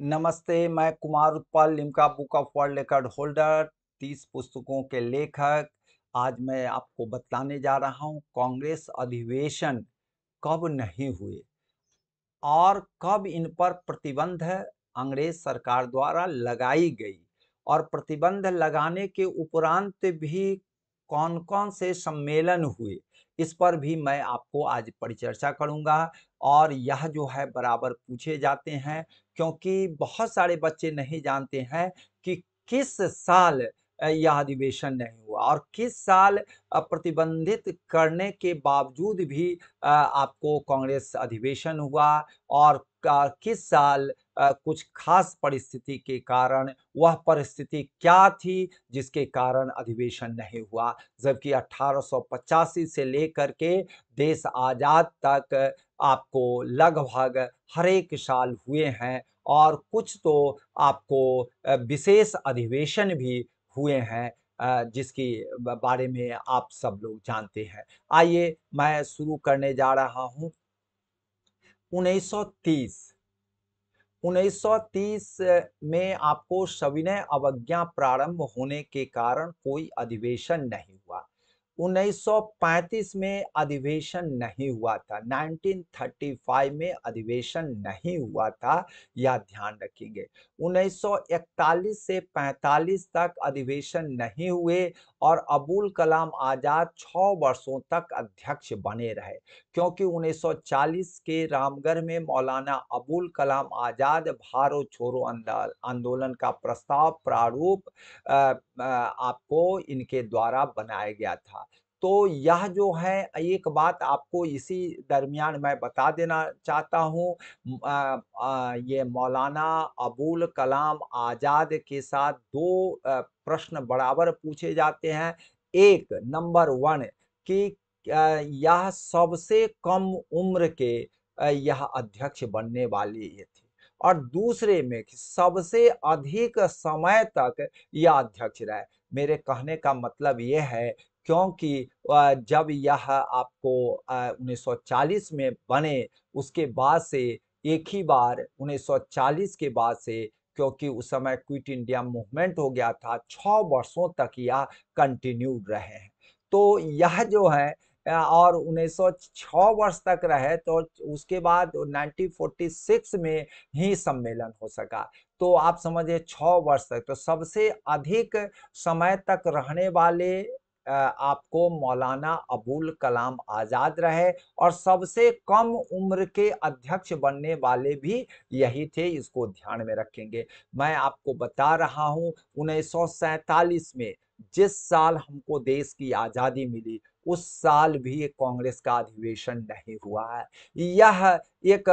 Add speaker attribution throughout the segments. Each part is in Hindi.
Speaker 1: नमस्ते मैं Kumar Utpal Limca book of world record holder तीस पुस्तकों के लेखक आज मैं आपको बतलाने जा रहा हूं कांग्रेस अधिवेशन कब नहीं हुए और कब इन पर प्रतिबंध अंग्रेज सरकार द्वारा लगाई गई और प्रतिबंध लगाने के उपरांत भी कौन कौन से सम्मेलन हुए इस पर भी मैं आपको आज परिचर्चा करूंगा और यह जो है बराबर पूछे जाते हैं क्योंकि बहुत सारे बच्चे नहीं जानते हैं कि किस साल यह अधिवेशन नहीं हुआ और किस साल प्रतिबंधित करने के बावजूद भी आपको कांग्रेस अधिवेशन हुआ और किस साल कुछ खास परिस्थिति के कारण वह परिस्थिति क्या थी जिसके कारण अधिवेशन नहीं हुआ जबकि अठारह से लेकर के देश आज़ाद तक आपको लगभग हर एक साल हुए हैं और कुछ तो आपको विशेष अधिवेशन भी हुए हैं जिसकी बारे में आप सब लोग जानते हैं आइए मैं शुरू करने जा रहा हूँ 1930 1930 में आपको सविनय अवज्ञा प्रारंभ होने के कारण कोई अधिवेशन नहीं हुआ 1935 में अधिवेशन नहीं हुआ था 1935 में अधिवेशन नहीं हुआ था यह ध्यान रखेंगे 1941 से 45 तक अधिवेशन नहीं हुए और अबुल कलाम आज़ाद छः वर्षों तक अध्यक्ष बने रहे क्योंकि 1940 के रामगढ़ में मौलाना अबुल कलाम आज़ाद भारो छोरो आंदोलन का प्रस्ताव प्रारूप आपको इनके द्वारा बनाया गया था तो यह जो है एक बात आपको इसी दरमियान मैं बता देना चाहता हूँ ये मौलाना अबुल कलाम आज़ाद के साथ दो प्रश्न बराबर पूछे जाते हैं एक नंबर वन कि यह सबसे कम उम्र के यह अध्यक्ष बनने वाली और दूसरे में सबसे अधिक समय तक यह अध्यक्ष रहे मेरे कहने का मतलब यह है क्योंकि जब यह आपको 1940 में बने उसके बाद से एक ही बार 1940 के बाद से क्योंकि उस समय क्विट इंडिया मूवमेंट हो गया था छः वर्षों तक यह कंटिन्यू रहे हैं तो यह जो है और 1906 वर्ष तक रहे तो उसके बाद 1946 में ही सम्मेलन हो सका तो आप समझिए छ वर्ष तक तो सबसे अधिक समय तक रहने वाले आपको मौलाना अबुल कलाम आज़ाद रहे और सबसे कम उम्र के अध्यक्ष बनने वाले भी यही थे इसको ध्यान में रखेंगे मैं आपको बता रहा हूँ उन्नीस में जिस साल हमको देश की आज़ादी मिली उस साल भी कांग्रेस का अधिवेशन नहीं हुआ है यह एक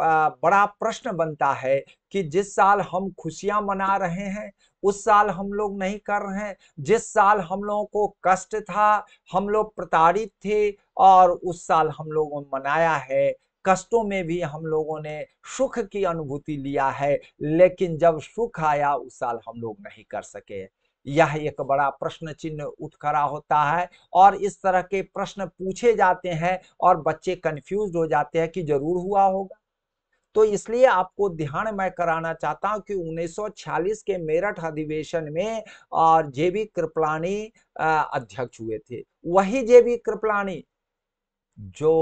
Speaker 1: बड़ा प्रश्न बनता है कि जिस साल हम खुशियां मना रहे हैं उस साल हम लोग नहीं कर रहे हैं जिस साल हम लोगों को कष्ट था हम लोग प्रताड़ित थे और उस साल हम लोगों ने मनाया है कष्टों में भी हम लोगों ने सुख की अनुभूति लिया है लेकिन जब सुख आया उस साल हम लोग नहीं कर सके यह एक बड़ा प्रश्न चिन्ह उठ खड़ा होता है और इस तरह के प्रश्न पूछे जाते हैं और बच्चे कंफ्यूज हो जाते हैं कि जरूर हुआ होगा तो इसलिए आपको ध्यान मैं कराना चाहता हूं कि 1946 के मेरठ अधिवेशन में और जेबी कृपलानी अध्यक्ष हुए थे वही जेबी कृपलानी जो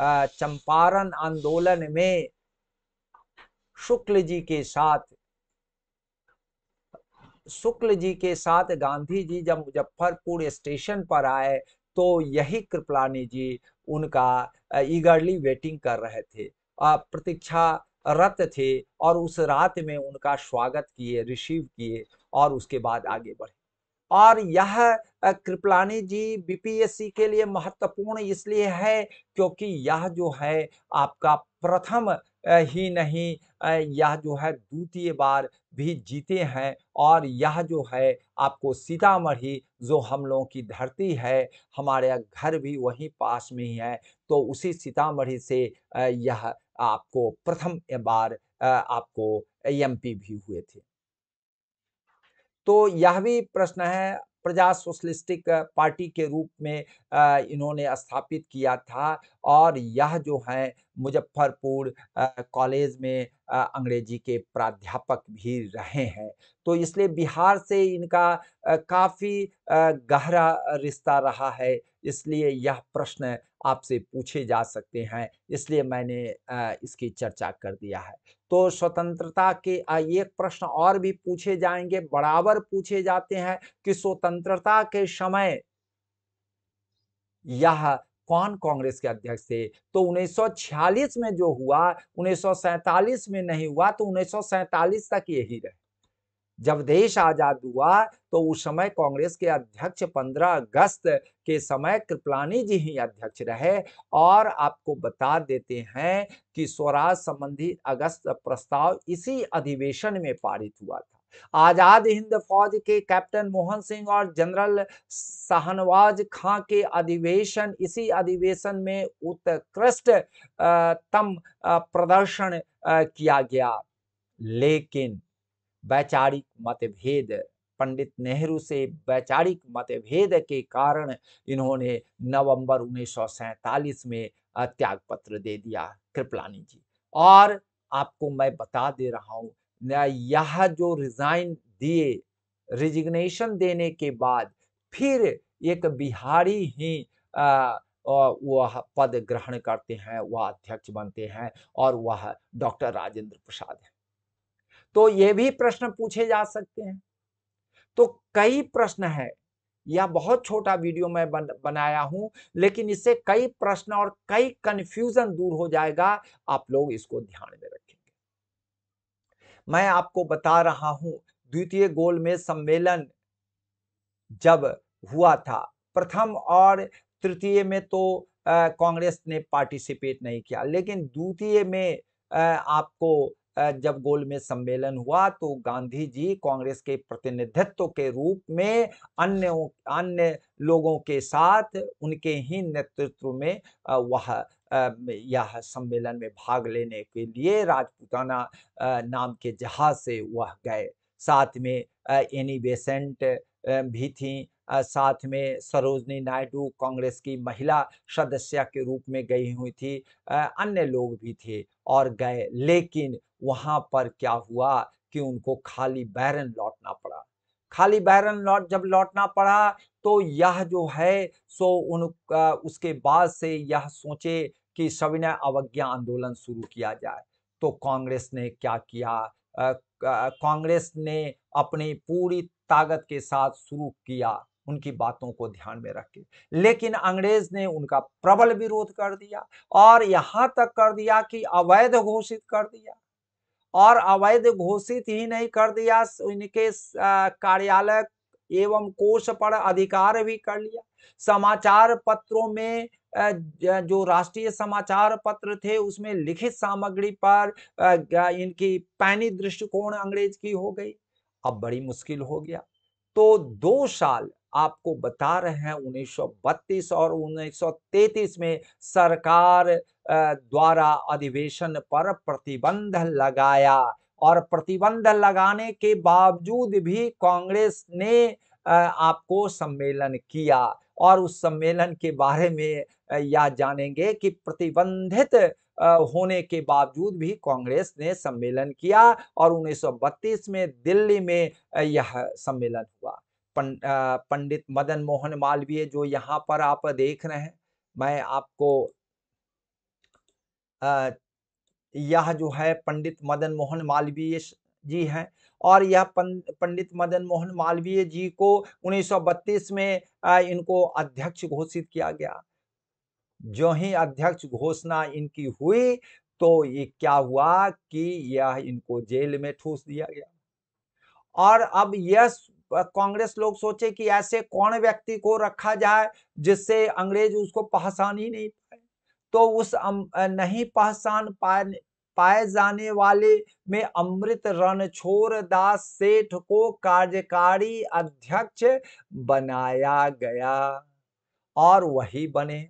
Speaker 1: चंपारण आंदोलन में शुक्ल जी के साथ शुक्ल जी के साथ गांधी जी जब मुजफ्फरपुर स्टेशन पर आए तो यही कृपलानी जी उनका ईगरली वेटिंग कर रहे थे प्रतीक्षा रत थे और उस रात में उनका स्वागत किए रिसीव किए और उसके बाद आगे बढ़े और यह कृपलानी जी बीपीएससी के लिए महत्वपूर्ण इसलिए है क्योंकि यह जो है आपका प्रथम ही नहीं यह जो है द्वितीय बार भी जीते हैं और यह जो है आपको सीतामढ़ी जो हम लोगों की धरती है हमारे घर भी वहीं पास में ही है तो उसी सीतामढ़ी से यह आपको प्रथम बार आपको एमपी भी हुए थे तो यह भी प्रश्न है प्रजा सोशलिस्टिक पार्टी के रूप में इन्होंने स्थापित किया था और यह जो है मुजफ्फरपुर कॉलेज में अंग्रेजी के प्राध्यापक भी रहे हैं तो इसलिए बिहार से इनका काफ़ी गहरा रिश्ता रहा है इसलिए यह प्रश्न आपसे पूछे जा सकते हैं इसलिए मैंने इसकी चर्चा कर दिया है तो स्वतंत्रता के एक प्रश्न और भी पूछे जाएंगे बराबर पूछे जाते हैं कि स्वतंत्रता के समय यह कौन कांग्रेस के अध्यक्ष थे तो 1946 में जो हुआ 1947 में नहीं हुआ तो 1947 तक यही रहे जब देश आजाद हुआ तो उस समय कांग्रेस के अध्यक्ष 15 अगस्त के समय कृपलानी जी ही अध्यक्ष रहे और आपको बता देते हैं कि स्वराज संबंधी अगस्त प्रस्ताव इसी अधिवेशन में पारित हुआ था आजाद हिंद फौज के कैप्टन मोहन सिंह और जनरल शाहनवाज खां के अधिवेशन इसी अधिवेशन में उत्कृष्ट तम प्रदर्शन किया गया लेकिन वैचारिक मतभेद पंडित नेहरू से वैचारिक मतभेद के कारण इन्होंने नवंबर उन्नीस में त्याग पत्र दे दिया कृपलानी जी और आपको मैं बता दे रहा हूँ यह जो रिजाइन दिए रिजिग्नेशन देने के बाद फिर एक बिहारी ही वह पद ग्रहण करते हैं वह अध्यक्ष बनते हैं और वह डॉक्टर राजेंद्र प्रसाद हैं तो ये भी प्रश्न पूछे जा सकते हैं तो कई प्रश्न है यह बहुत छोटा वीडियो मैं बन, बनाया हूं लेकिन इससे कई प्रश्न और कई कंफ्यूजन दूर हो जाएगा आप लोग इसको ध्यान में रखेंगे मैं आपको बता रहा हूं द्वितीय गोल में सम्मेलन जब हुआ था प्रथम और तृतीय में तो कांग्रेस ने पार्टिसिपेट नहीं किया लेकिन द्वितीय में आ, आपको जब गोल में सम्मेलन हुआ तो गांधी जी कांग्रेस के प्रतिनिधित्व के रूप में अन्य अन्य लोगों के साथ उनके ही नेतृत्व में वह यह सम्मेलन में भाग लेने के लिए राजपूताना नाम के जहाज से वह गए साथ में एनी बेसेंट भी थी साथ में सरोजनी नायडू कांग्रेस की महिला सदस्य के रूप में गई हुई थी अन्य लोग भी थे और गए लेकिन वहाँ पर क्या हुआ कि उनको खाली बैरन लौटना पड़ा खाली बैरन लौट जब लौटना पड़ा तो यह जो है सो उन उसके बाद से यह सोचे कि सविनय अवज्ञा आंदोलन शुरू किया जाए तो कांग्रेस ने क्या किया कांग्रेस ने अपनी पूरी ताकत के साथ शुरू किया उनकी बातों को ध्यान में रख के लेकिन अंग्रेज ने उनका प्रबल विरोध कर दिया और यहाँ तक कर दिया कि अवैध घोषित कर दिया और अवैध घोषित ही नहीं कर दिया इनके कार्यालय एवं कोष पर अधिकार भी कर लिया समाचार पत्रों में जो राष्ट्रीय समाचार पत्र थे उसमें लिखित सामग्री पर इनकी पैनी दृष्टिकोण अंग्रेज की हो गई अब बड़ी मुश्किल हो गया तो दो साल आपको बता रहे हैं 1932 और 1933 में सरकार द्वारा अधिवेशन पर प्रतिबंध लगाया और प्रतिबंध लगाने के बावजूद भी कांग्रेस ने आपको सम्मेलन किया और उस सम्मेलन के बारे में यह जानेंगे कि प्रतिबंधित होने के बावजूद भी कांग्रेस ने सम्मेलन किया और 1932 में दिल्ली में यह सम्मेलन हुआ पंडित मदन मोहन मालवीय जो यहाँ पर आप देख रहे हैं मैं आपको यह जो है पंडित मदन मोहन मालवीय जी हैं और यह पंडित मदन मोहन मालवीय जी को 1932 में इनको अध्यक्ष घोषित किया गया जो ही अध्यक्ष घोषणा इनकी हुई तो ये क्या हुआ कि यह इनको जेल में ठूस दिया गया और अब यह कांग्रेस लोग सोचे कि ऐसे कौन व्यक्ति को रखा जाए जिससे अंग्रेज उसको पहचान ही नहीं पाए तो उस नहीं पहचान पाए पाए जाने वाले में अमृत रणछोर दास सेठ को कार्यकारी अध्यक्ष बनाया गया और वही बने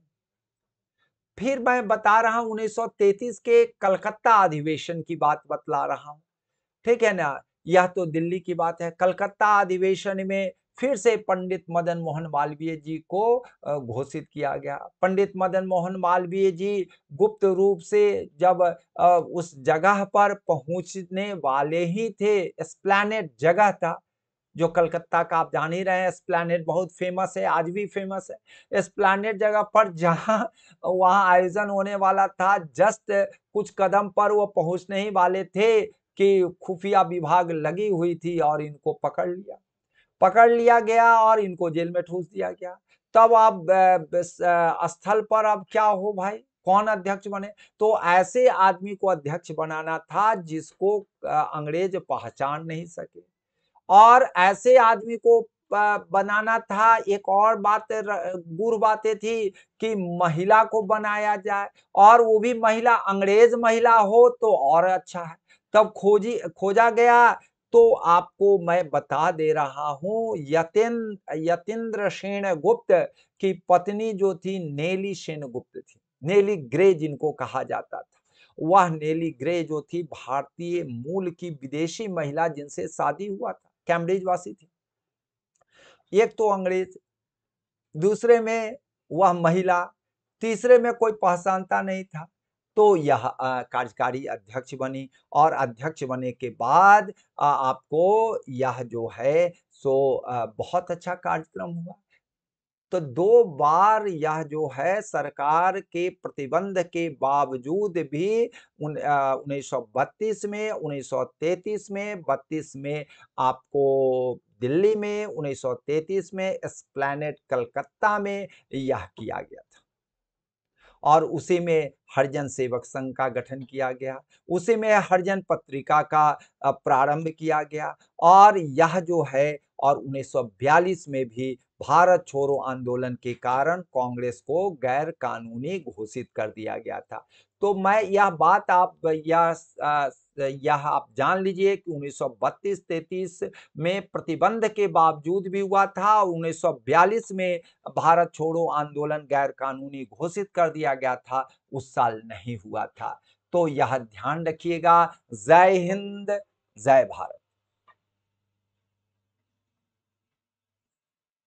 Speaker 1: फिर मैं बता रहा हूं 1933 के कलकत्ता अधिवेशन की बात बतला रहा हूं ठीक है ना यह तो दिल्ली की बात है कलकत्ता अधिवेशन में फिर से पंडित मदन मोहन मालवीय जी को घोषित किया गया पंडित मदन मोहन मालवीय जी गुप्त रूप से जब उस जगह पर पहुंचने वाले ही थे स्प्लैनेट जगह था जो कलकत्ता का आप जान ही रहे हैं स्प्लैनेट बहुत फेमस है आज भी फेमस है स्प्लैनेट जगह पर जहाँ वहाँ आयोजन होने वाला था जस्ट कुछ कदम पर वो पहुंचने ही वाले थे की खुफिया विभाग लगी हुई थी और इनको पकड़ लिया पकड़ लिया गया और इनको जेल में ठूस दिया गया तब अब स्थल पर अब क्या हो भाई कौन अध्यक्ष बने तो ऐसे आदमी को अध्यक्ष बनाना था जिसको अंग्रेज पहचान नहीं सके और ऐसे आदमी को बनाना था एक और बात गुर बातें थी कि महिला को बनाया जाए और वो भी महिला अंग्रेज महिला हो तो और अच्छा है तब खोजी खोजा गया तो आपको मैं बता दे रहा हूं यतिन सेन गुप्त की पत्नी जो थी नेली सेन गुप्त थी नेली ग्रे जिनको कहा जाता था वह नेली ग्रे जो थी भारतीय मूल की विदेशी महिला जिनसे शादी हुआ था कैम्ब्रिज वासी थी एक तो अंग्रेज दूसरे में वह महिला तीसरे में कोई पहचानता नहीं था तो यह कार्यकारी अध्यक्ष बने और अध्यक्ष बने के बाद आ, आपको यह जो है सो आ, बहुत अच्छा कार्यक्रम हुआ तो दो बार यह जो है सरकार के प्रतिबंध के बावजूद भी उन उन्नीस में 1933 में 32 में आपको दिल्ली में 1933 में प्लैनेट कलकत्ता में यह किया गया था और उसी में हरजन सेवक संघ का गठन किया गया उसी में हरजन पत्रिका का प्रारंभ किया गया और यह जो है और 1942 में भी भारत छोड़ो आंदोलन के कारण कांग्रेस को गैर कानूनी घोषित कर दिया गया था तो मैं यह बात आप यह यह आप जान लीजिए कि 1932-33 में प्रतिबंध के बावजूद भी हुआ था 1942 में भारत छोड़ो आंदोलन गैर कानूनी घोषित कर दिया गया था उस साल नहीं हुआ था तो यह ध्यान रखिएगा जय हिंद जय भारत